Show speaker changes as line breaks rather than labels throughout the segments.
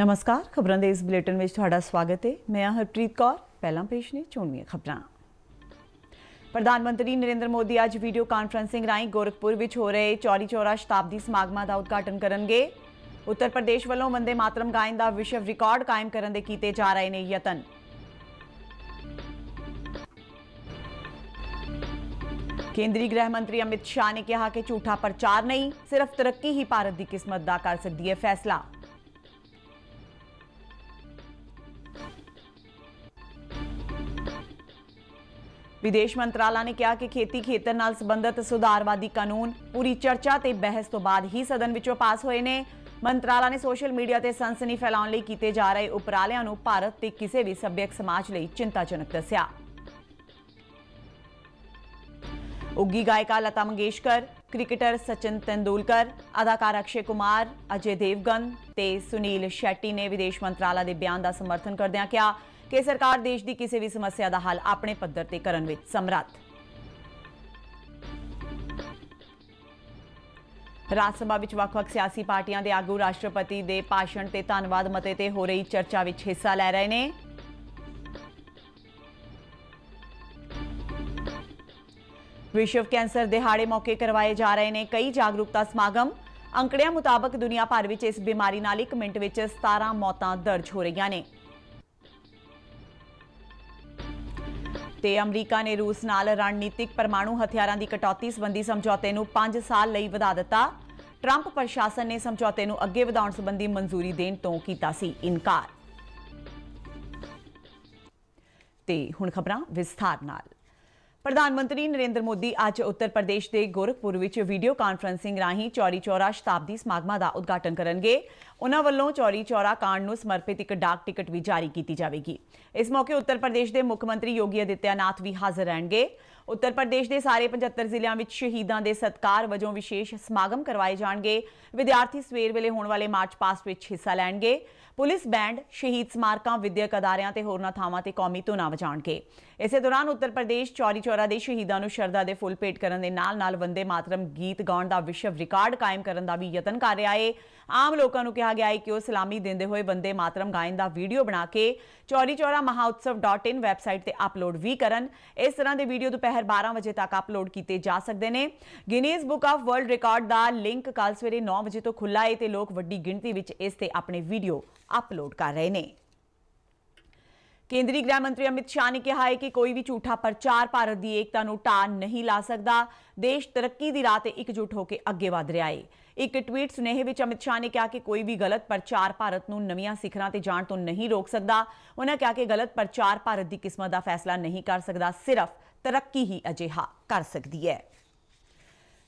ਨਮਸਕਾਰ ਖਬਰਾਂ ਦੇ ਇਸ ਬੁਲੇਟਿਨ ਵਿੱਚ ਤੁਹਾਡਾ ਸਵਾਗਤ ਹੈ ਮੈਂ ਹਾਂ ਹਰਪ੍ਰੀਤ ਕੌਰ ਪਹਿਲਾਂ ਪੇਸ਼ ਨੇ ਚੋਣਵੀਆਂ ਖਬਰਾਂ ਪ੍ਰਧਾਨ ਮੰਤਰੀ ਨਰਿੰਦਰ ਮੋਦੀ ਅੱਜ ਵੀਡੀਓ ਕਾਨਫਰੰਸਿੰਗ ਰਾਹੀਂ ਗੋਰਖਪੁਰ ਵਿੱਚ ਹੋ ਰਹੇ ਚੌਰੀ ਚੌਰਾ ਸ਼ਤਾਬਦੀ ਸਮਾਗਮਾਂ ਦਾ ਉਦਘਾਟਨ ਕਰਨਗੇ ਉੱਤਰ ਪ੍ਰਦੇਸ਼ ਵੱਲੋਂ ਵੰਦੇ ਮਾਤਰਮ ਗਾਇਨ ਦਾ ਵਿਸ਼ਵ ਰਿਕਾਰਡ ਕਾਇਮ ਕਰਨ ਦੇ ਕੀਤੇ ਜਾ ਰਹੇ ਨੇ ਯਤਨ ਕੇਂਦਰੀ ਗ੍ਰਹਿ ਮੰਤਰੀ ਅਮਿਤ ਸ਼ਾਹ ਨੇ ਕਿਹਾ ਕਿ ਝੂਠਾ ਪ੍ਰਚਾਰ ਨਹੀਂ ਸਿਰਫ ਤਰੱਕੀ ਹੀ ਭਾਰਤ ਦੀ ਕਿਸਮਤ ਦਾ ਕਰ ਸਕਦੀ ਹੈ ਫੈਸਲਾ ਵਿਦੇਸ਼ ਮੰਤਰਾਲਾ ਨੇ ਕਿਹਾ ਕਿ ਖੇਤੀ ਖੇਤਰ ਨਾਲ ਸੰਬੰਧਿਤ ਸੁਧਾਰਵਾਦੀ ਕਾਨੂੰਨ ਪੂਰੀ ਚਰਚਾ ਤੇ ਬਹਿਸ ਤੋਂ ਬਾਅਦ ਹੀ ਸਦਨ ਵਿੱਚੋਂ ਪਾਸ ਹੋਏ ਨੇ ਮੰਤਰਾਲਾ ਨੇ ਸੋਸ਼ਲ ਮੀਡੀਆ ਤੇ ਸਨਸਨੀ ਫੈਲਾਉਣ ਲਈ ਕੀਤੇ ਜਾ ਰਹੇ ਉਪਰਾਲਿਆਂ ਨੂੰ ਭਾਰਤ ਤੇ ਕਿਸੇ ਵੀ ਸੱਭਿਅਕ ਸਮਾਜ ਲਈ ਚਿੰਤਾਜਨਕ ਦੱਸਿਆ ਉੱਗੀ ਗਾਇਕਾ ਲਤਾ ਮੰਗੇਸ਼ਕਰ ਕ੍ਰਿਕਟਰ ਸਚਿਨ ਤੈਂਦੂਲਕਰ ਅਦਾਕਾਰ ਅਕਸ਼ੇ ਕੁਮਾਰ ਅਜੇ ਦੇਵਗਨ ਤੇ ਸੁਨੀਲ ਸ਼ੈਟੀ ਨੇ ਵਿਦੇਸ਼ ਮੰਤਰਾਲਾ ਦੇ ਬਿਆਨ ਦਾ ਸਮਰਥਨ ਕਰਦਿਆਂ ਕਿਹਾ ਕਿ ਸਰਕਾਰ ਦੇਸ਼ ਦੀ ਕਿਸੇ ਵੀ ਸਮੱਸਿਆ ਦਾ ਹੱਲ ਆਪਣੇ ਪੱਧਰ ਤੇ ਕਰਨ ਵਿੱਚ ਸਮਰੱਥ ਰਾਜ ਸਭਾ ਵਿੱਚ ਵੱਖ-ਵੱਖ ਸਿਆਸੀ ਪਾਰਟੀਆਂ ਦੇ ਆਗੂ ਰਾਸ਼ਟਰਪਤੀ ਦੇ ਭਾਸ਼ਣ ਤੇ ਧੰਨਵਾਦ ਮਤੇ ਤੇ ਹੋ ਰਹੀ ਚਰਚਾ ਵਿੱਚ ਹਿੱਸਾ ਲੈ ਰਹੇ ਨੇ ਵਿਸ਼ਵ ਕੈਂਸਰ ਦਿਹਾੜੇ ਮੌਕੇ ਕਰਵਾਏ ਜਾ ਰਹੇ ਨੇ ਕਈ ਜਾਗਰੂਕਤਾ ਸਮਾਗਮ ਅੰਕੜਿਆਂ ਮੁਤਾਬਕ ਦੁਨੀਆ ਭਰ ਵਿੱਚ ਇਸ ਬਿਮਾਰੀ ਨਾਲ 1 ਮਿੰਟ ਵਿੱਚ 17 ਮੌਤਾਂ ਦਰਜ ਹੋ ਰਹੀਆਂ ਨੇ ਤੇ ਅਮਰੀਕਾ ਨੇ ਰੂਸ ਨਾਲ ਰਣਨੀਤਿਕ ਪਰਮਾਣੂ ਹਥਿਆਰਾਂ ਦੀ ਕਟੌਤੀ ਸੰਬੰਧੀ ਸਮਝੌਤੇ ਨੂੰ 5 ਸਾਲ ਲਈ ਵਧਾ ਦਿੱਤਾ ਟਰੰਪ ਪ੍ਰਸ਼ਾਸਨ ਨੇ ਸਮਝੌਤੇ ਨੂੰ ਅੱਗੇ ਵਧਾਉਣ ਸੰਬੰਧੀ ਮਨਜ਼ੂਰੀ ਦੇਣ ਤੋਂ ਕੀਤਾ ਸੀ ਇਨਕਾਰ ਤੇ ਹੁਣ ਖਬਰਾਂ ਵਿਸਥਾਰ ਨਾਲ ਪ੍ਰਧਾਨ ਮੰਤਰੀ ਨਰਿੰਦਰ ਮੋਦੀ ਅੱਜ ਉੱਤਰ ਪ੍ਰਦੇਸ਼ ਦੇ ਗੋਰਖਪੁਰ ਵਿੱਚ ਵੀਡੀਓ ਕਾਨਫਰੈਂਸਿੰਗ ਰਾਹੀਂ ਚੌਰੀ ਚੌਰਾ ਸ਼ਤਾਬਦੀ ਸਮਾਗਮਾਂ ਦਾ ਉਦਘਾਟਨ ਕਰਨਗੇ ਉਹਨਾਂ ਵੱਲੋਂ ਚੌਰੀ ਚੌਰਾ ਕਾਂਡ ਨੂੰ ਸਮਰਪਿਤ ਇੱਕ ਡਾਕ ਟਿਕਟ ਵੀ ਜਾਰੀ ਕੀਤੀ ਜਾਵੇਗੀ ਇਸ ਮੌਕੇ ਉੱਤਰ ਪ੍ਰਦੇਸ਼ ਦੇ ਮੁੱਖ ਮੰਤਰੀ ਯੋਗੀ ਅਦਿੱਤਿਆਨਾਥ ਵੀ ਹਾਜ਼ਰ ਰਹਿਣਗੇ ਉੱਤਰ ਪ੍ਰਦੇਸ਼ ਦੇ ਸਾਰੇ 75 ਜ਼ਿਲ੍ਹਿਆਂ ਵਿੱਚ ਸ਼ਹੀਦਾਂ ਦੇ ਸਤਕਾਰ ਵਜੋਂ ਵਿਸ਼ੇਸ਼ ਸਮਾਗਮ ਕਰਵਾਏ ਜਾਣਗੇ ਵਿਦਿਆਰਥੀ ਸਵੇਰ ਵੇਲੇ ਹੋਣ ਵਾਲੇ ਮਾਰਚ ਪਾਸਟ ਵਿੱਚ ਹਿੱਸਾ ਲੈਣਗੇ ਪੁਲਿਸ ਬੈਂਡ ਸ਼ਹੀਦ ਸਮਾਰਕਾਂ ਵਿਦਿਅਕ ਅਦਾਰਿਆਂ ਤੇ ਹੋਰਨਾਂ ਥਾਵਾਂ ਤੇ ਕੌਮੀ ਧੁਨਾ ਵਜਾਣਗੇ ਇਸੇ ਦੌਰਾਨ ਉੱਤਰ ਪ੍ਰਦੇਸ਼ ਚੌਰੀ ਚੌਰਾ ਦੇ ਸ਼ਹੀਦਾਂ ਨੂੰ ਸ਼ਰਧਾ ਦੇ ਫੁੱਲ ਭੇਟ ਕਰਨ ਦੇ ਨਾਲ ਨਾਲ ਵੰਦੇ ਮਾਤਰਮ ਗੀਤ ਗਾਉਣ ਦਾ ਵਿਸ਼ਵ ਰਿਕਾਰਡ ਕਾਇਮ ਕਰਨ ਦਾ ਵੀ ਯਤਨ ਕਰ ਰਿਹਾ ਹੈ ਆਮ ਲੋਕਾਂ ਨੂੰ ਕਿਹਾ ਗਿਆ ਹੈ ਕਿ ਉਹ ਸਲਾਮੀ ਦਿੰਦੇ ਹੋਏ ਬੰਦੇ ਮਾਤਰਮ ਗਾਇਨ ਦਾ ਵੀਡੀਓ ਬਣਾ ਕੇ ਚੌਰੀ ਚੌਰਾ ਮਹਾਉਤਸਵ.in ਵੈਬਸਾਈਟ ਤੇ ਅਪਲੋਡ ਵੀ ਕਰਨ ਇਸ ਤਰ੍ਹਾਂ ਦੇ ਵੀਡੀਓ ਦੁਪਹਿਰ 12 ਵਜੇ ਤੱਕ ਅਪਲੋਡ ਕੀਤੇ ਜਾ ਸਕਦੇ ਨੇ Guinness book of world record ਦਾ ਲਿੰਕ ਕੱਲ ਸਵੇਰੇ 9 ਵਜੇ ਤੋਂ ਖੁੱਲਾ ਹੈ ਤੇ ਲੋਕ ਵੱਡੀ ਗਿਣਤੀ ਵਿੱਚ ਇਸ ਤੇ ਆਪਣੇ ਵੀਡੀਓ ਅਪਲੋਡ ਕਰ ਰਹੇ ਨੇ ਕੇਂਦਰੀ ਗ੍ਰਹਿ ਮੰਤਰੀ ਅਮਿਤ ਸ਼ਾਹ ਨੇ ਕਿਹਾ ਹੈ ਕਿ ਕੋਈ ਵੀ ਝੂਠਾ ਪ੍ਰਚਾਰ ਭਾਰਤ ਦੀ ਏਕਤਾ ਨੂੰ ਟਾਂ ਨਹੀਂ ਲਾ ਸਕਦਾ ਦੇਸ਼ ਤਰੱਕੀ ਦੀ ਰਾਹ ਤੇ ਇਕਜੁੱਟ ਹੋ ਕੇ ਅੱਗੇ ਵਧ ਰਿਹਾ ਹੈ ਇੱਕ ਟਵੀਟ ਸੁਨੇਹੇ ਵਿੱਚ ਅਮਿਤ ਸ਼ਾਹ ਨੇ ਕਿਹਾ ਕਿ ਕੋਈ ਵੀ ਗਲਤ ਪ੍ਰਚਾਰ ਭਾਰਤ ਨੂੰ ਨਵੀਆਂ ਸਿਖਰਾਂ ਤੇ ਜਾਣ ਤੋਂ ਨਹੀਂ ਰੋਕ ਸਕਦਾ ਉਹਨਾਂ ਕਿਹਾ ਕਿ ਗਲਤ ਪ੍ਰਚਾਰ ਭਾਰਤ ਦੀ ਕਿਸਮਤ ਦਾ ਫੈਸਲਾ ਨਹੀਂ ਕਰ ਸਕਦਾ ਸਿਰਫ ਤਰੱਕੀ ਹੀ ਅਜਿਹਾ ਕਰ ਸਕਦੀ ਹੈ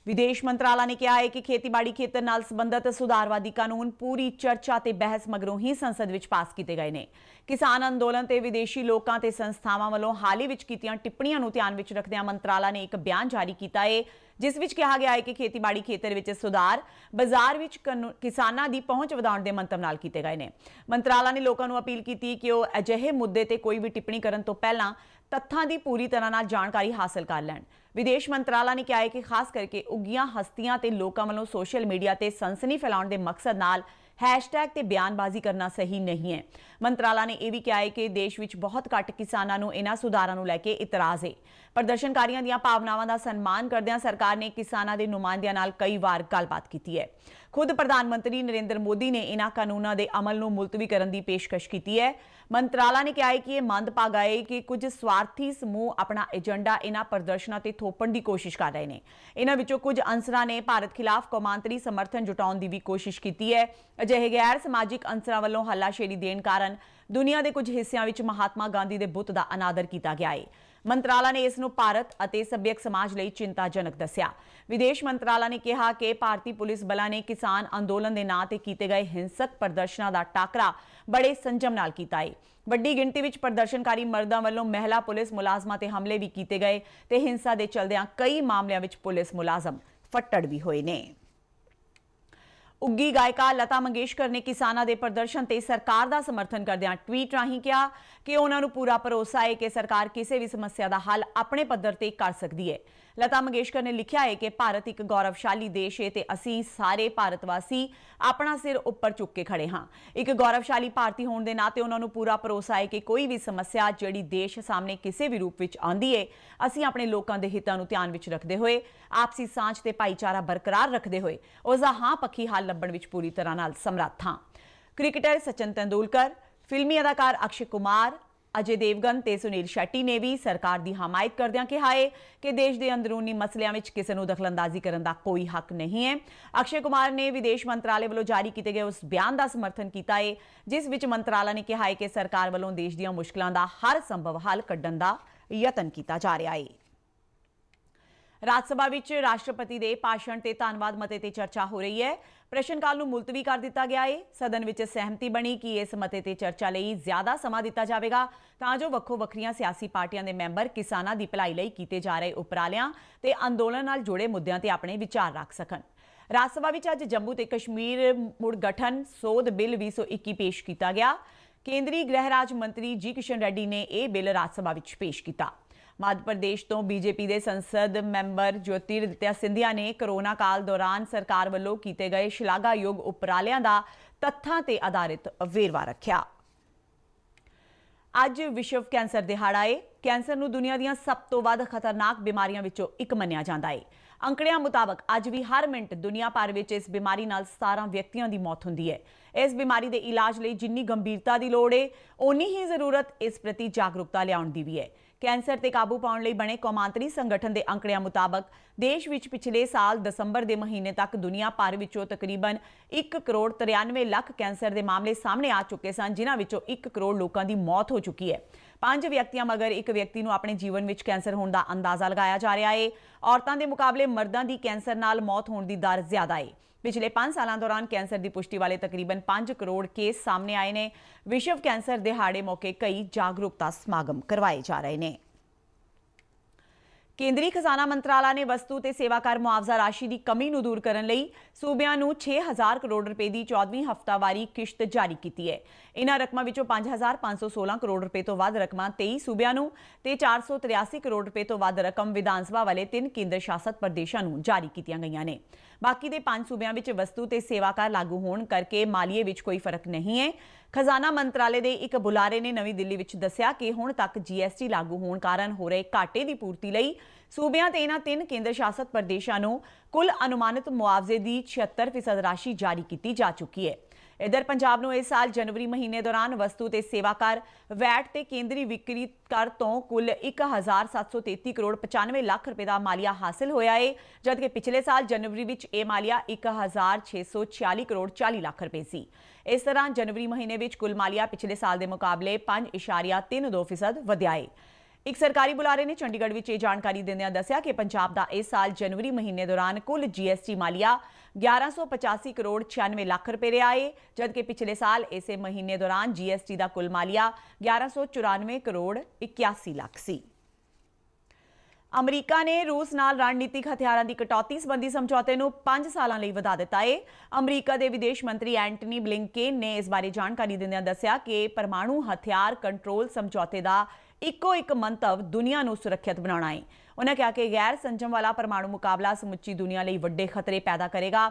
ਵਿਦੇਸ਼ ਮੰਤਰਾਲਾ ਨੇ ਕਿਹਾ ਹੈ ਕਿ ਖੇਤੀਬਾੜੀ ਖੇਤਰ ਨਾਲ ਸੰਬੰਧਿਤ ਸੁਧਾਰਵਾਦੀ ਕਾਨੂੰਨ ਪੂਰੀ ਚਰਚਾ ਤੇ ਬਹਿਸ ਮਗਰੋਂ ਹੀ ਸੰਸਦ ਵਿੱਚ ਪਾਸ ਕੀਤੇ ਗਏ ਨੇ ਕਿਸਾਨ ਅੰਦੋਲਨ ਤੇ ਵਿਦੇਸ਼ੀ ਲੋਕਾਂ ਤੇ ਸੰਸਥਾਵਾਂ ਵੱਲੋਂ ਹੀ ਵਿੱਚ ਕੀਤੀਆਂ ਟਿੱਪਣੀਆਂ ਨੂੰ ਧਿਆਨ ਵਿੱਚ ਰੱਖਦਿਆਂ ਮੰਤਰਾਲਾ ਨੇ ਇੱਕ ਬਿਆਨ ਜਾਰੀ ਕੀਤਾ ਹੈ ਜਿਸ ਵਿੱਚ ਕਿਹਾ ਗਿਆ ਹੈ ਕਿ ਖੇਤੀਬਾੜੀ ਖੇਤਰ ਵਿੱਚ ਸੁਧਾਰ ਬਾਜ਼ਾਰ ਵਿੱਚ ਕਿਸਾਨਾਂ ਦੀ ਪਹੁੰਚ ਵਧਾਉਣ ਦੇ ਮੰਤਵ ਨਾਲ ਕੀਤੇ ਗਏ ਨੇ ਮੰਤਰਾਲਾ ਨੇ ਲੋਕਾਂ ਨੂੰ ਅਪੀਲ ਕੀਤੀ ਕਿ ਉਹ ਅਜਿਹੇ ਮੁੱਦੇ ਤੇ ਕੋਈ ਵੀ ਟਿੱਪਣੀ ਕਰਨ ਤੋਂ ਪਹਿਲਾਂ ਤੱਥਾਂ ਦੀ ਪੂਰੀ ਤਰ੍ਹਾਂ ਨਾਲ ਜਾਣਕਾਰੀ ਹਾਸਲ ਕਰ ਲੈਣ ਵਿਦੇਸ਼ ਮੰਤਰਾਲਾ ਨੇ ਕਿਹਾ ਹੈ ਕਿ ਖਾਸ ਕਰਕੇ ਉਗੀਆਂ ਹਸਤੀਆਂ ਤੇ ਲੋਕਾਂ ਵੱਲੋਂ ਸੋਸ਼ਲ ਮੀਡੀਆ ਤੇ ਸਨਸਨੀ ਫੈਲਾਉਣ ਦੇ ਮਕਸਦ ਨਾਲ ਹੈਸ਼ਟੈਗ ਤੇ ਬਿਆਨਬਾਜ਼ੀ ਕਰਨਾ ਸਹੀ ਨਹੀਂ ਹੈ ਮੰਤਰਾਲਾ ਨੇ ਇਹ ਵੀ ਕਿਹਾ ਹੈ ਕਿ ਦੇਸ਼ ਵਿੱਚ ਬਹੁਤ ਘੱਟ ਕਿਸਾਨਾਂ ਨੂੰ ਇਹਨਾਂ ਸੁਧਾਰਾਂ ਨੂੰ ਲੈ ਕੇ ਇਤਰਾਜ਼ ਹੈ ਪ੍ਰਦਰਸ਼ਨਕਾਰੀਆਂ ਦੀਆਂ ਭਾਵਨਾਵਾਂ ਦਾ ਸਨਮਾਨ ਕਰਦਿਆਂ ਸਰਕਾਰ ਨੇ ਕਿਸਾਨਾਂ ਦੇ ਨੁਮਾਇੰਦਿਆਂ ਨਾਲ ਕਈ ਵਾਰ ਗੱਲਬਾਤ ਕੀਤੀ ਹੈ ਖੁਦ ਪ੍ਰਧਾਨ ਮੰਤਰੀ ਨਰਿੰਦਰ ਮੋਦੀ ਨੇ ਇਹਨਾਂ ਕਾਨੂੰਨਾਂ ਦੇ ਅਮਲ ਨੂੰ ਮੁਲਤਵੀ ਕਰਨ ਦੀ ਪੇਸ਼ਕਸ਼ ਕੀਤੀ ਹੈ ਮੰਤਰਾਲਾ ਨੇ ਕਿਹਾ ਹੈ ਕਿ ਇਹ ਮੰਦਭਾਗਾ ਹੈ ਕਿ ਕੁਝ ਸਵਾਰਥੀ ਸਮੂਹ ਆਪਣਾ ਏਜੰਡਾ ਇਹਨਾਂ ਪ੍ਰਦਰਸ਼ਨਾਂ ਤੇ ਥੋਪਣ ਦੀ ਕੋਸ਼ਿਸ਼ ਕਰ ਰਹੇ ਨੇ ਇਹਨਾਂ ਵਿੱਚੋਂ ਕੁਝ ਅੰਸਰਾਂ ਨੇ ਭਾਰਤ ਖਿਲਾਫ ਕੌਮਾਂਤਰੀ ਸਮਰਥਨ ਜੁਟਾਉਣ ਦੀ ਵੀ ਕੋਸ਼ਿਸ਼ ਕੀਤੀ ਹੈ ਅਜਿਹੇ ਗੈਰ ਸਮਾਜਿਕ ਅੰਸਰਾਂ ਵੱਲੋਂ ਹੱਲਾਸ਼ੇਰੀ ਦੇਣ ਕਾਰਨ ਦੁਨੀਆ ਦੇ ਕੁਝ ਹਿੱਸਿਆਂ ਵਿੱਚ ਮਹਾਤਮਾ ਗਾਂਧੀ ਦੇ ਬੁੱਤ ਦਾ ਅਨਾਦਰ ਕੀਤਾ ਗਿਆ ਹੈ ਮੰਤਰਾਲਾ ਨੇ ਇਸ ਨੂੰ ਭਾਰਤ ਅਤੇ ਸੱਭਿਅਕ ਸਮਾਜ ਲਈ ਚਿੰਤਾਜਨਕ ਦੱਸਿਆ ਵਿਦੇਸ਼ ਮੰਤਰਾਲਾ ਨੇ ਕਿਹਾ ਕਿ ਭਾਰਤੀ ਪੁਲਿਸ ਬਲਾਂ ਨੇ ਕਿਸਾਨ ਅੰਦੋਲਨ ਦੇ ਨਾਂ ਤੇ ਕੀਤੇ ਗਏ ਹਿੰਸਕ ਪ੍ਰਦਰਸ਼ਨਾਂ ਦਾ ਟਾਕਰਾ ਬੜੇ ਸੰਜਮ ਨਾਲ ਕੀਤਾ ਹੈ ਵੱਡੀ ਗਿਣਤੀ ਵਿੱਚ ਪ੍ਰਦਰਸ਼ਨਕਾਰੀ ਮਰਦਾਂ ਵੱਲੋਂ ਮਹਿਲਾ ਪੁਲਿਸ ਮੁਲਾਜ਼ਮਾਂ ਤੇ ਹਮਲੇ ਵੀ ਕੀਤੇ ਗਏ ਤੇ ਹਿੰਸਾ ਦੇ ਚਲਦਿਆਂ ਕਈ ਮਾਮਲਿਆਂ ਵਿੱਚ ਪੁਲਿਸ ਮੁਲਾਜ਼ਮ ਫੱਟੜ ਵੀ ਹੋਏ ਨੇ ਉੱਗੀ ਗਾਇਕਾ ਲਤਾ ਮੰਗੇਸ਼ਕਰ ਨੇ ਕਿਸਾਨਾਂ ਦੇ ਪ੍ਰਦਰਸ਼ਨ ਤੇ ਸਰਕਾਰ ਦਾ ਸਮਰਥਨ ਕਰਦਿਆਂ ਟਵੀਟ ਰਾਹੀਂ ਕਿਹਾ ਕਿ ਉਹਨਾਂ ਨੂੰ ਪੂਰਾ ਭਰੋਸਾ ਹੈ ਕਿ ਸਰਕਾਰ ਕਿਸੇ ਵੀ ਸਮੱਸਿਆ ਦਾ ਹੱਲ ਆਪਣੇ ਪੱਧਰ ਤੇ ਕਰ ਸਕਦੀ ਹੈ ਲਤਾ ਮੰਗੇਸ਼ਕਰ ਨੇ ਲਿਖਿਆ ਹੈ ਕਿ ਭਾਰਤ ਇੱਕ ਗੌਰਵਸ਼ਾਲੀ ਦੇਸ਼ ਹੈ ਤੇ ਅਸੀਂ ਸਾਰੇ ਭਾਰਤ ਵਾਸੀ ਆਪਣਾ ਸਿਰ ਉੱਪਰ ਚੁੱਕ ਕੇ ਖੜੇ ਹਾਂ ਇੱਕ ਗੌਰਵਸ਼ਾਲੀ ਭਾਰਤੀ ਹੋਣ ਦੇ ਨਾਤੇ ਉਹਨਾਂ ਨੂੰ ਪੂਰਾ ਭਰੋਸਾ ਹੈ ਕਿ ਕੋਈ ਵੀ ਸਮੱਸਿਆ ਜਿਹੜੀ ਦੇਸ਼ ਸਾਹਮਣੇ ਕਿਸੇ ਵੀ ਰੂਪ ਵਿੱਚ ਆਉਂਦੀ ਹੈ ਅਸੀਂ ਆਪਣੇ ਲੋਕਾਂ ਦੇ ਹਿੱਤਾਂ ਨੂੰ ਧਿਆਨ ਵਿੱਚ ਰੱਖਦੇ ਹੋਏ ਆਪਸੀ ਸਾਂਝ ਤੇ ਭਾਈਚਾਰਾ ਬਰਕਰਾਰ ਰੱਖਦੇ ਹੋਏ ਉਸ ਦਾ ਹਾਂ ਪੱਖੀ ਹੱਲ ਲੱਭਣ ਵਿੱਚ ਪੂਰੀ ਤਰ੍ਹਾਂ ਨਾਲ ਸਮਰੱਥ ਹਾਂ ਕ੍ਰਿਕਟਰ ਸਚਿਨ ਤੈਂਦੂਲਕਰ ਫਿਲਮੀ ਅਦਾਕਾਰ ਅਕਸ਼ੇ ਕੁਮਾਰ ਅਜੇ ਦੇਵਗਨ ਤੇ ਸੁਨੀਲ ਸ਼ੈਟੀ ਨੇ ਵੀ ਸਰਕਾਰ ਦੀ ਹਮਾਇਤ ਕਰਦਿਆਂ ਕਿਹਾ ਹੈ ਕਿ ਦੇਸ਼ ਦੇ ਅੰਦਰੂਨੀ ਮਸਲਿਆਂ ਵਿੱਚ ਕਿਸੇ ਨੂੰ ਦਖਲਅੰਦਾਜ਼ੀ ਕਰਨ ਦਾ ਕੋਈ ਹੱਕ ਨਹੀਂ ਹੈ ਅਕਸ਼ੇ ਕੁਮਾਰ ਨੇ ਵਿਦੇਸ਼ ਮੰਤਰਾਲੇ ਵੱਲੋਂ ਜਾਰੀ ਕੀਤੇ ਗਏ ਉਸ ਬਿਆਨ ਦਾ ਸਮਰਥਨ ਕੀਤਾ ਹੈ ਜਿਸ ਵਿੱਚ ਮੰਤਰਾਲਾ ਨੇ ਕਿਹਾ ਹੈ ਕਿ ਸਰਕਾਰ ਵੱਲੋਂ ਦੇਸ਼ ਦੀਆਂ ਮੁਸ਼ਕਲਾਂ ਦਾ ਹਰ ਸੰਭਵ ਹੱਲ ਕੱਢਣ ਦਾ ਯਤਨ ਕੀਤਾ ਜਾ ਰਿਹਾ ਹੈ ਰਾਜ ਸਭਾ ਵਿੱਚ ਰਾਸ਼ਟਰਪਤੀ ਦੇ ਭਾਸ਼ਣ ਤੇ ਧੰਨਵਾਦ ਮਤੇ ਤੇ ਚਰਚਾ ਹੋ ਰਹੀ ਹੈ ਪ੍ਰਸ਼ਨ ਕਾਲ ਨੂੰ ਮੁਲਤਵੀ ਕਰ ਦਿੱਤਾ ਗਿਆ ਹੈ ਸਦਨ ਵਿੱਚ ਸਹਿਮਤੀ ਬਣੀ ਕਿ ਇਸ ਮਤੇ ਤੇ ਚਰਚਾ ਲਈ ਜ਼ਿਆਦਾ ਸਮਾਂ ਦਿੱਤਾ ਜਾਵੇਗਾ ਤਾਂ ਜੋ ਵੱਖੋ ਵੱਖਰੀਆਂ ਸਿਆਸੀ ਪਾਰਟੀਆਂ ਦੇ ਮੈਂਬਰ ਕਿਸਾਨਾਂ ਦੀ ਭਲਾਈ ਲਈ ਕੀਤੇ ਜਾ ਰਹੇ ਉਪਰਾਲਿਆਂ ਤੇ ਅੰਦੋਲਨ ਨਾਲ ਜੁੜੇ ਮੁੱਦਿਆਂ ਤੇ ਆਪਣੇ ਵਿਚਾਰ ਰੱਖ ਸਕਣ ਰਾਜ ਸਭਾ ਵਿੱਚ ਅੱਜ ਜੰਮੂ ਤੇ ਕਸ਼ਮੀਰ ਮੁੜ ਗਠਨ ਸੋਧ ਬਿੱਲ 221 ਪੇਸ਼ ਕੀਤਾ ਗਿਆ ਕੇਂਦਰੀ ਗ੍ਰਹਿ ਰਾਜ ਮੰਤਰੀ ਜੀ ਕਿਸ਼ਨ ਰੈੱਡੀ ਨੇ ਇਹ ਬਿੱਲ ਰਾਜ ਸਭਾ ਵਿੱਚ ਪੇਸ਼ ਕੀਤਾ ਮੱਧ ਪ੍ਰਦੇਸ਼ ਤੋਂ ਬੀਜੇਪੀ ਦੇ ਸੰਸਦ ਮੈਂਬਰ ਜੋਤੀ ਰਿਤਿਆ ਸਿੰਧਿਆ ਨੇ ਕਰੋਨਾ ਕਾਲ ਦੌਰਾਨ ਸਰਕਾਰ ਵੱਲੋਂ ਕੀਤੇ ਗਏ ਸ਼ਲਾਘਾਯੋਗ ਉਪਰਾਲਿਆਂ ਦਾ ਤੱਥਾਂ ਤੇ ਆਧਾਰਿਤ ਵੇਰਵਾ ਰੱਖਿਆ ਅੱਜ ਵਿਸ਼ਵ ਕੈਂਸਰ ਦਿਹਾੜਾ ਹੈ ਕੈਂਸਰ ਨੂੰ ਦੁਨੀਆ ਦੀਆਂ ਸਭ ਤੋਂ ਵੱਧ ਖਤਰਨਾਕ ਬਿਮਾਰੀਆਂ ਵਿੱਚੋਂ ਇੱਕ ਮੰਨਿਆ ਜਾਂਦਾ ਹੈ ਅੰਕੜਿਆਂ ਮੁਤਾਬਕ ਅੱਜ ਵੀ ਹਰ ਮਿੰਟ ਦੁਨੀਆ ਭਰ ਵਿੱਚ ਇਸ ਬਿਮਾਰੀ ਨਾਲ 17 ਵਿਅਕਤੀਆਂ ਦੀ ਮੌਤ ਹੁੰਦੀ ਹੈ ਇਸ ਬਿਮਾਰੀ ਦੇ ਇਲਾਜ ਲਈ ਜਿੰਨੀ ਗੰਭੀਰਤਾ ਦੀ ਲੋੜ ਹੈ ਓਨੀ ਹੀ ਜ਼ਰੂਰਤ ਇਸ ਪ੍ਰਤੀ ਜਾਗਰੂਕਤਾ ਲਿਆਉਣ ਦੀ ਵੀ ਹੈ ਕੈਂਸਰ ਤੇ ਕਾਬੂ ਪਾਉਣ ਲਈ ਬਣੇ ਕੌਮਾਂਤਰੀ ਸੰਗਠਨ ਦੇ ਅੰਕੜਿਆਂ ਮੁਤਾਬਕ ਦੇਸ਼ ਵਿੱਚ ਪਿਛਲੇ ਸਾਲ ਦਸੰਬਰ ਦੇ ਮਹੀਨੇ ਤੱਕ ਦੁਨੀਆ ਭਰ ਵਿੱਚੋਂ ਤਕਰੀਬਨ 1 ਕਰੋੜ 93 ਲੱਖ ਕੈਂਸਰ ਦੇ ਮਾਮਲੇ ਸਾਹਮਣੇ ਆ ਚੁੱਕੇ ਸਨ ਜਿਨ੍ਹਾਂ ਵਿੱਚੋਂ 1 ਕਰੋੜ ਲੋਕਾਂ ਦੀ ਮੌਤ ਹੋ ਚੁੱਕੀ ਹੈ ਪੰਜ ਵਿਅਕਤੀਆਂ ਮਗਰ ਇੱਕ ਵਿਅਕਤੀ ਨੂੰ ਆਪਣੇ ਜੀਵਨ ਵਿੱਚ ਕੈਂਸਰ ਹੋਣ ਦਾ ਅੰਦਾਜ਼ਾ ਲਗਾਇਆ ਜਾ ਰਿਹਾ ਹੈ ਔਰਤਾਂ ਦੇ ਮੁਕਾਬਲੇ ਮਰਦਾਂ ਦੀ ਕੈਂਸਰ ਨਾਲ ਮੌਤ ਹੋਣ ਦੀ ਦਰ ਜ਼ਿਆਦਾ ਹੈ ਪਿਛਲੇ 5 ਸਾਲਾਂ ਦੌਰਾਨ ਕੈਂਸਰ ਦੀ ਪੁਸ਼ਟੀ ਵਾਲੇ ਤਕਰੀਬਨ 5 ਕਰੋੜ ਕੇਸ ਸਾਹਮਣੇ ਆਏ ਨੇ ਵਿਸ਼ਵ ਕੈਂਸਰ ਦਿਹਾੜੇ ਮੌਕੇ ਕਈ ਜਾਗਰੂਕਤਾ ਸਮਾਗਮ ਕਰਵਾਏ ਜਾ ਰਹੇ ਨੇ ਕੇਂਦਰੀ ਖਜ਼ਾਨਾ ਮੰਤਰਾਲਾ ਨੇ ਵਸਤੂ ਤੇ ਸੇਵਾ ਕਰ ਮੁਆਵਜ਼ਾ ਰਾਸ਼ੀ ਦੀ ਕਮੀ ਨੂੰ ਦੂਰ ਕਰਨ ਲਈ ਸੂਬਿਆਂ ਨੂੰ 6000 ਕਰੋੜ ਰੁਪਏ ਦੀ 14ਵੀਂ ਹਫ਼ਤਾਵਾਰੀ ਕਿਸ਼ਤ ਜਾਰੀ ਕੀਤੀ ਹੈ ਇਨ੍ਹਾਂ ਰਕਮਾਂ ਵਿੱਚੋਂ 5516 ਕਰੋੜ ਰੁਪਏ ਤੋਂ ਵੱਧ ਰਕਮਾਂ 23 ਸੂਬਿਆਂ ਨੂੰ ਤੇ 483 ਕਰੋੜ ਰੁਪਏ ਤੋਂ ਵੱਧ ਰਕਮ ਵਿਧਾਨ ਸਭਾ ਵਾਲੇ 3 ਕੇਂਦਰ ਸ਼ਾਸਤ ਪ੍ਰਦੇਸ਼ਾਂ ਨੂੰ ਜਾਰੀ ਕੀਤੀਆਂ ਗਈਆਂ ਨੇ ਬਾਕੀ ਦੇ ਪੰਜ ਸੂਬਿਆਂ ਵਿੱਚ ਵਸਤੂ ਤੇ ਸੇਵਾ ਕਰ ਲਾਗੂ ਹੋਣ ਕਰਕੇ ਮਾਲੀਏ ਵਿੱਚ ਕੋਈ ਫਰਕ ਨਹੀਂ ਹੈ ਖਜ਼ਾਨਾ ਮੰਤਰਾਲੇ ਦੇ ਇੱਕ ਬੁਲਾਰੇ ਨੇ ਨਵੀਂ ਦਿੱਲੀ ਵਿੱਚ ਦੱਸਿਆ ਕਿ ਹੁਣ ਤੱਕ ਜੀਐਸਟੀ ਲਾਗੂ ਹੋਣ ਕਾਰਨ ਹੋ ਰਹੇ ਘਾਟੇ ਦੀ ਪੂਰਤੀ ਲਈ ਸੂਬਿਆਂ ਤੇ ਇਹਨਾਂ ਤਿੰਨ ਕੇਂਦਰ ਸ਼ਾਸਤ ਪ੍ਰਦੇਸ਼ਾਂ ਨੂੰ ਕੁੱਲ ਅਨੁਮਾਨਿਤ ਮੁਆਵਜ਼ੇ ਦੀ 76% ਰਾਸ਼ੀ ਜਾਰੀ ਕੀਤੀ ਜਾ ਚੁੱਕੀ ਹੈ ਇਧਰ ਪੰਜਾਬ ਨੂੰ ਇਸ ਸਾਲ ਜਨਵਰੀ ਮਹੀਨੇ ਦੌਰਾਨ ਵਸਤੂ ਤੇ ਸੇਵਾ ਕਰ ਵੈਟ ਤੇ ਕੇਂਦਰੀ ਵਿਕਰੀ ਕਰ ਤੋਂ ਕੁੱਲ 1733 ਕਰੋੜ 95 ਲੱਖ ਰੁਪਏ ਦਾ ਮਾਲੀਆ ਹਾਸਲ ਹੋਇਆ ਹੈ ਜਦਕਿ ਪਿਛਲੇ ਸਾਲ ਜਨਵਰੀ ਵਿੱਚ ਇਹ ਮਾਲੀਆ 1646 ਕਰੋੜ 40 ਲੱਖ ਰੁਪਏ ਸੀ ਇਸ ਤਰ੍ਹਾਂ ਜਨਵਰੀ ਮਹੀਨੇ ਵਿੱਚ ਕੁੱਲ ਮਾਲੀਆ ਪਿਛਲੇ ਸਾਲ ਦੇ ਮੁਕਾਬਲੇ 5.32% ਵਧਿਆ ਹੈ ਇੱਕ ਸਰਕਾਰੀ ਬੁਲਾਰੇ ਨੇ ਚੰਡੀਗੜ੍ਹ ਵਿੱਚ ਇਹ ਜਾਣਕਾਰੀ ਦਿੰਦਿਆਂ ਦੱਸਿਆ ਕਿ ਪੰਜਾਬ ਦਾ ਇਸ ਸਾਲ ਜਨਵਰੀ ਮਹੀਨੇ ਦੌਰਾਨ ਕੁੱਲ ਜੀਐਸਟੀ ਮਾਲੀਆ 1185 ਕਰੋੜ 96 ਲੱਖ ਰੁਪਏ ਰਿਹਾ ਏ ਜਦਕਿ ਪਿਛਲੇ ਸਾਲ ਇਸੇ ਮਹੀਨੇ ਦੌਰਾਨ ਜੀਐਸਟੀ ਦਾ ਕੁੱਲ ਮਾਲੀਆ 1194 ਕਰੋੜ 81 ਲੱਖ ਸੀ ਅਮਰੀਕਾ ਨੇ ਰੂਸ ਨਾਲ ਰਣਨੀਤਿਕ ਹਥਿਆਰਾਂ ਦੀ ਕਟੌਤੀ ਸੰਬੰਧੀ ਸਮਝੌਤੇ ਨੂੰ 5 ਸਾਲਾਂ ਲਈ ਵਧਾ ਦਿੱਤਾ ਏ ਅਮਰੀਕਾ ਦੇ ਵਿਦੇਸ਼ ਮੰਤਰੀ ਐਂਟਨੀ ਬਲਿੰਕਨ ਨੇ ਇਸ ਬਾਰੇ ਜਾਣਕਾਰੀ ਦਿੰਦਿਆਂ ਦੱਸਿਆ ਕਿ ਪਰਮਾਣੂ ਹਥਿਆਰ ਕੰਟਰੋਲ ਸਮਝੌਤੇ ਦਾ ਇੱਕੋ ਇੱਕ ਮੰਤਵ ਦੁਨੀਆ ਨੂੰ ਸੁਰੱਖਿਅਤ ਬਣਾਉਣਾ ਹੈ ਉਹਨਾਂ ਕਿਹਾ ਕਿ ਗੈਰ ਸੰਜਮ ਵਾਲਾ ਪਰਮਾਣੂ ਮੁਕਾਬਲਾ ਸਮੁੱਚੀ ਦੁਨੀਆ ਲਈ ਵੱਡੇ ਖਤਰੇ ਪੈਦਾ ਕਰੇਗਾ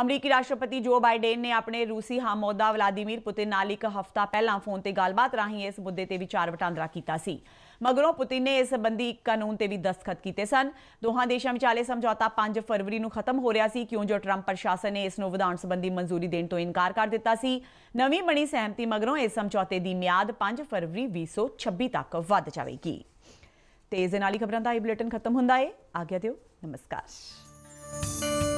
ਅਮਰੀਕੀ ਰਾਸ਼ਟਰਪਤੀ ਜੋ ਬਾਈਡਨ ਨੇ ਆਪਣੇ ਰੂਸੀ ਹਮੋਦਾ ਵਲਾਦੀਮੀਰ ਪੁਤਿਨ ਨਾਲ ਇੱਕ ਹਫ਼ਤਾ ਪਹਿਲਾਂ ਫੋਨ ਤੇ ਗੱਲਬਾਤ ਰਾਹੀਂ ਇਸ ਮੁੱਦੇ ਤੇ ਵਿਚਾਰ ਵਟਾਂਦਰਾ ਕੀਤਾ ਸੀ ਮਗਰੋਂ ਪੁਤਿਨ ਨੇ ਇਸ ਸੰਬੰਧੀ ਕਾਨੂੰਨ ਤੇ ਵੀ ਦਸਤਖਤ ਕੀਤੇ ਸਨ ਦੋਹਾਂ ਦੇਸ਼ਾਂ ਵਿਚਾਲੇ ਸਮਝੌਤਾ 5 ਫਰਵਰੀ ਨੂੰ ਖਤਮ ਹੋ ਰਿਹਾ ਸੀ ਕਿਉਂ ਜੋ ਟਰੰਪ ਪ੍ਰਸ਼ਾਸਨ ਨੇ ਇਸ ਨੂੰ ਵਿਧਾਨ ਸੰਬੰਧੀ ਮਨਜ਼ੂਰੀ ਦੇਣ ਤੋਂ ਇਨਕਾਰ ਕਰ ਦਿੱਤਾ ਸੀ ਨਵੀਂ ਬਣੀ ਸਹਿਮਤੀ ਮਗਰੋਂ ਇਸ ਸਮਝੌਤੇ ਦੀ ਮਿਆਦ 5 ਫਰਵਰੀ 2026 ਤੱਕ ਵੱਧ ਜਾਵੇਗੀ ਤੇ ਇਸ ਨਾਲ ਹੀ ਖਬਰਾਂ ਦਾ ਇਹ ਬੁਲੇਟਿਨ ਖਤਮ ਹੁੰਦਾ ਹੈ ਆਗਿਆ ਦਿਓ ਨਮਸਕਾਰ